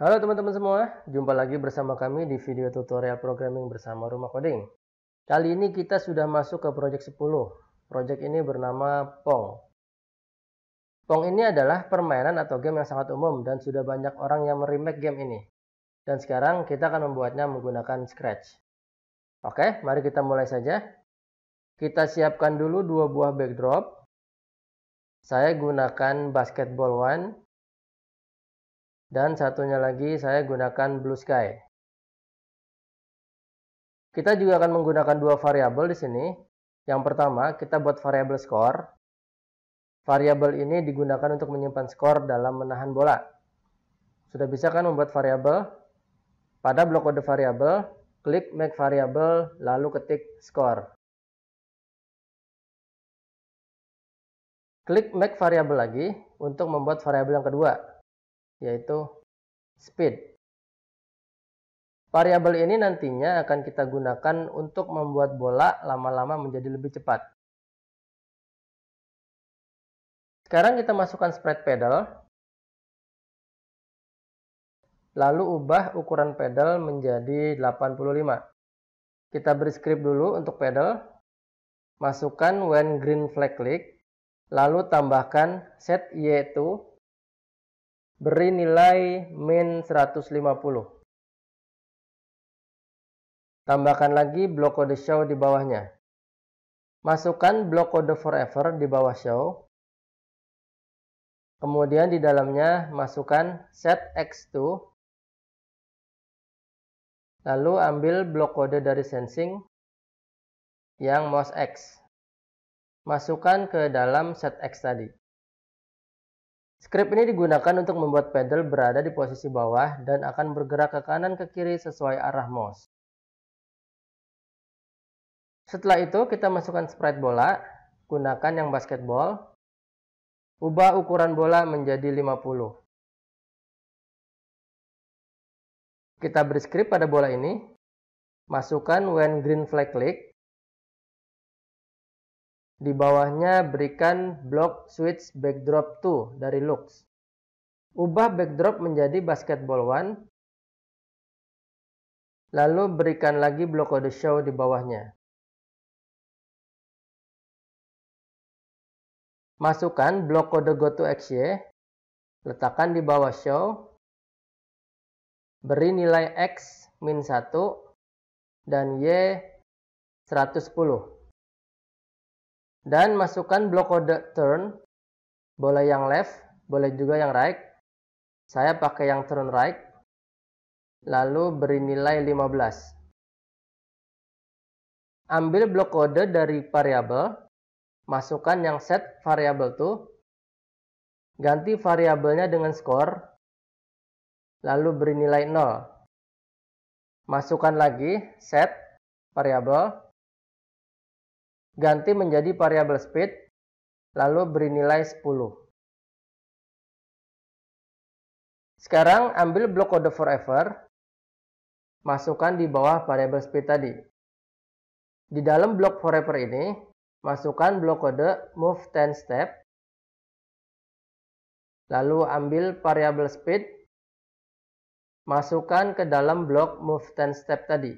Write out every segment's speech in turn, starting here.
Halo teman-teman semua, jumpa lagi bersama kami di video tutorial programming bersama Rumah Coding. Kali ini kita sudah masuk ke project 10. Project ini bernama Pong. Pong ini adalah permainan atau game yang sangat umum dan sudah banyak orang yang meremake game ini. Dan sekarang kita akan membuatnya menggunakan Scratch. Oke, mari kita mulai saja. Kita siapkan dulu dua buah backdrop. Saya gunakan basketball one dan satunya lagi saya gunakan blue sky. Kita juga akan menggunakan dua variabel di sini. Yang pertama, kita buat variabel score. Variabel ini digunakan untuk menyimpan skor dalam menahan bola. Sudah bisa kan membuat variabel? Pada blok kode variabel, klik make variable lalu ketik score. Klik make variable lagi untuk membuat variabel yang kedua yaitu speed. Variabel ini nantinya akan kita gunakan untuk membuat bola lama-lama menjadi lebih cepat. Sekarang kita masukkan spread pedal. Lalu ubah ukuran pedal menjadi 85. Kita beri script dulu untuk pedal. Masukkan when green flag click. Lalu tambahkan set Y2 Beri nilai min 150. Tambahkan lagi blok kode show di bawahnya. Masukkan blok kode forever di bawah show. Kemudian di dalamnya masukkan set x2. Lalu ambil blok kode dari sensing yang MOS X. Masukkan ke dalam set X tadi. Skrip ini digunakan untuk membuat pedal berada di posisi bawah dan akan bergerak ke kanan ke kiri sesuai arah mouse. Setelah itu kita masukkan sprite bola, gunakan yang basketball, ubah ukuran bola menjadi 50. Kita beri skrip pada bola ini, masukkan when green flag click, di bawahnya berikan block switch backdrop to dari Lux. Ubah backdrop menjadi basketball one. Lalu berikan lagi block kode show di bawahnya. Masukkan blok kode XY, letakkan di bawah show, beri nilai X min 1 dan Y 110. Dan masukkan blok kode turn, boleh yang left, boleh juga yang right. Saya pakai yang turn right, lalu beri nilai 15. Ambil blok kode dari variabel, masukkan yang set variabel to, ganti variabelnya dengan skor, lalu beri nilai 0. Masukkan lagi set variabel, Ganti menjadi variabel speed, lalu beri nilai 10. Sekarang ambil blok kode forever, masukkan di bawah variabel speed tadi. Di dalam blok forever ini, masukkan blok kode move 10 step, lalu ambil variabel speed, masukkan ke dalam blok move 10 step tadi.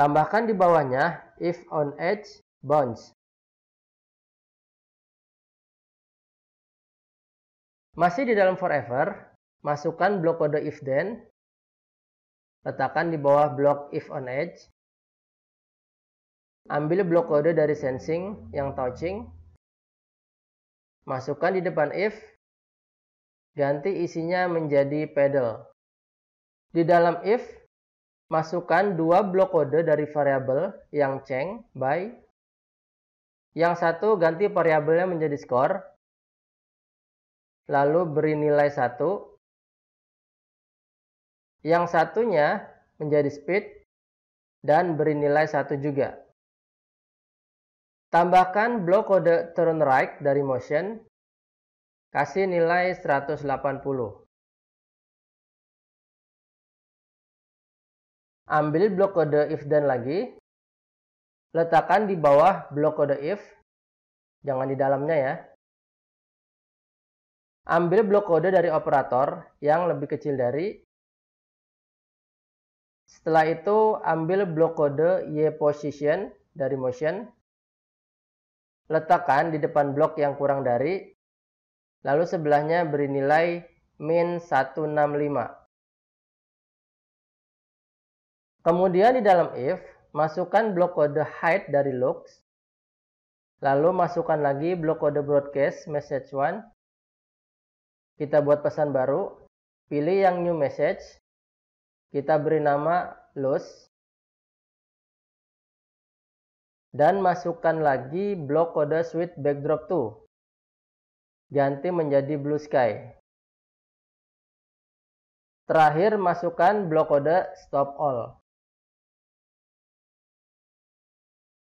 Tambahkan di bawahnya if on edge bounce. Masih di dalam forever, masukkan blok kode if then. Letakkan di bawah blok if on edge. Ambil blok kode dari sensing yang touching. Masukkan di depan if. Ganti isinya menjadi pedal. Di dalam if, Masukkan dua blok kode dari variabel yang change by. Yang satu ganti variabelnya menjadi score Lalu beri nilai satu Yang satunya menjadi speed dan beri nilai satu juga. Tambahkan blok kode turn right dari motion. Kasih nilai 180. Ambil blok kode if dan lagi. Letakkan di bawah blok kode if. Jangan di dalamnya ya. Ambil blok kode dari operator yang lebih kecil dari. Setelah itu ambil blok kode y position dari motion. Letakkan di depan blok yang kurang dari. Lalu sebelahnya beri nilai min 165. Kemudian di dalam if, masukkan blok kode hide dari looks. Lalu masukkan lagi blok kode broadcast message one. Kita buat pesan baru. Pilih yang new message. Kita beri nama looks. Dan masukkan lagi blok kode switch backdrop to. Ganti menjadi blue sky. Terakhir masukkan blok kode stop all.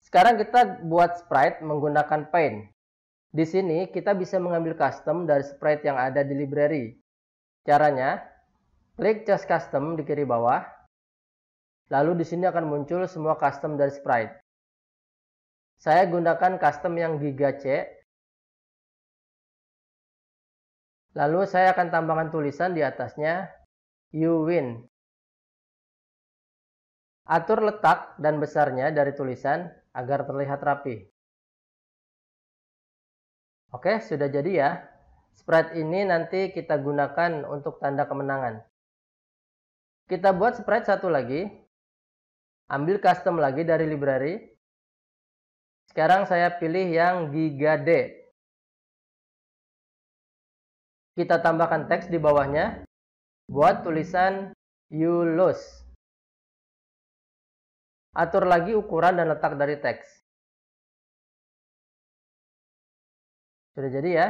Sekarang kita buat sprite menggunakan paint. Di sini kita bisa mengambil custom dari sprite yang ada di library. Caranya, klik just custom di kiri bawah. Lalu di sini akan muncul semua custom dari sprite. Saya gunakan custom yang Giga C. Lalu saya akan tambahkan tulisan di atasnya, You win. Atur letak dan besarnya dari tulisan agar terlihat rapi. Oke, sudah jadi ya. Spread ini nanti kita gunakan untuk tanda kemenangan. Kita buat spread satu lagi. Ambil custom lagi dari library. Sekarang saya pilih yang Giga D. Kita tambahkan teks di bawahnya. Buat tulisan you lose. Atur lagi ukuran dan letak dari teks. Sudah jadi ya.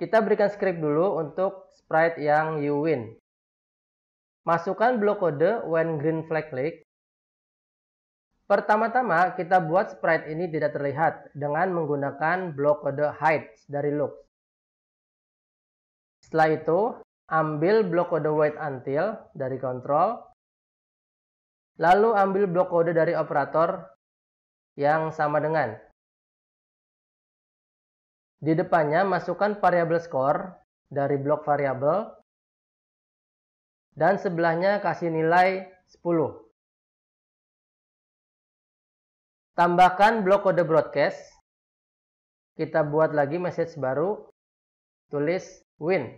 Kita berikan script dulu untuk sprite yang you win. Masukkan blok kode when green flag click. Pertama-tama, kita buat sprite ini tidak terlihat dengan menggunakan blok kode hide dari look. Setelah itu, ambil blok kode wait until dari control Lalu ambil blok kode dari operator yang sama dengan. Di depannya masukkan variabel score dari blok variabel dan sebelahnya kasih nilai 10. Tambahkan blok kode broadcast. Kita buat lagi message baru. Tulis win.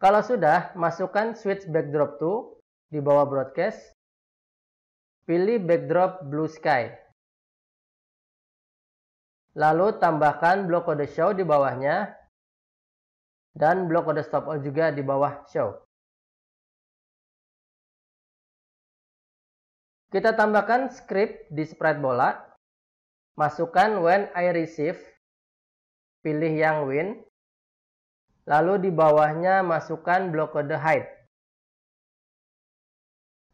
Kalau sudah, masukkan switch backdrop to di bawah broadcast, pilih backdrop blue sky. Lalu tambahkan blok kode show di bawahnya dan blok kode stop all juga di bawah show. Kita tambahkan script di spread bola. Masukkan when I receive. Pilih yang win. Lalu di bawahnya masukkan blok kode hide.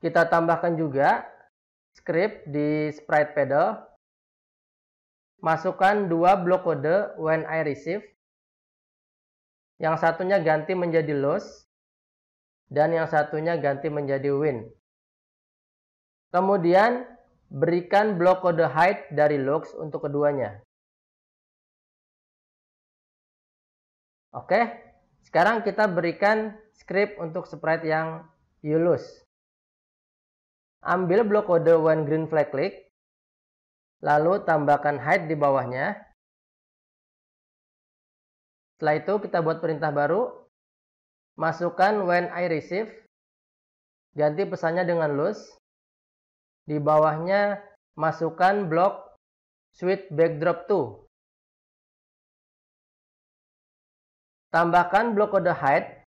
Kita tambahkan juga script di sprite pedal. Masukkan dua blok kode when I receive. Yang satunya ganti menjadi lose dan yang satunya ganti menjadi win. Kemudian berikan blok kode hide dari lux untuk keduanya. Oke, sekarang kita berikan script untuk sprite yang you lose. Ambil blok kode one green flag click, lalu tambahkan hide di bawahnya. Setelah itu kita buat perintah baru, masukkan when I receive, ganti pesannya dengan lose. Di bawahnya masukkan blok switch backdrop to. Tambahkan blok kode hide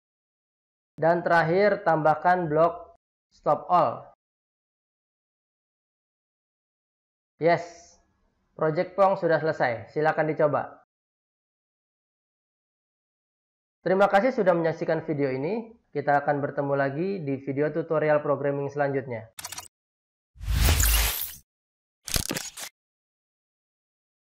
dan terakhir tambahkan blok stop all. Yes, Project Pong sudah selesai. Silakan dicoba. Terima kasih sudah menyaksikan video ini. Kita akan bertemu lagi di video tutorial programming selanjutnya.